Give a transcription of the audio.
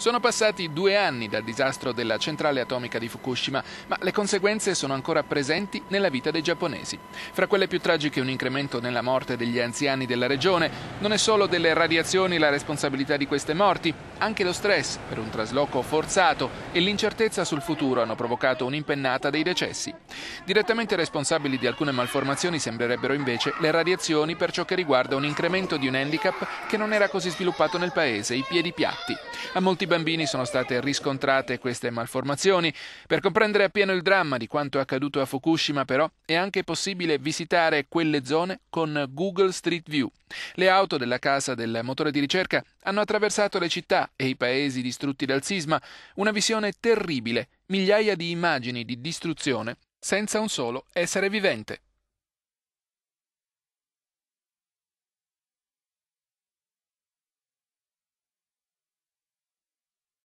Sono passati due anni dal disastro della centrale atomica di Fukushima, ma le conseguenze sono ancora presenti nella vita dei giapponesi. Fra quelle più tragiche un incremento nella morte degli anziani della regione. Non è solo delle radiazioni la responsabilità di queste morti, anche lo stress per un trasloco forzato e l'incertezza sul futuro hanno provocato un'impennata dei decessi. Direttamente responsabili di alcune malformazioni sembrerebbero invece le radiazioni per ciò che riguarda un incremento di un handicap che non era così sviluppato nel paese, i piedi piatti. A molti bambini sono state riscontrate queste malformazioni. Per comprendere appieno il dramma di quanto accaduto a Fukushima, però, è anche possibile visitare quelle zone con Google Street View. Le auto della casa del motore di ricerca hanno attraversato le città e i paesi distrutti dal sisma, una visione terribile, migliaia di immagini di distruzione senza un solo essere vivente.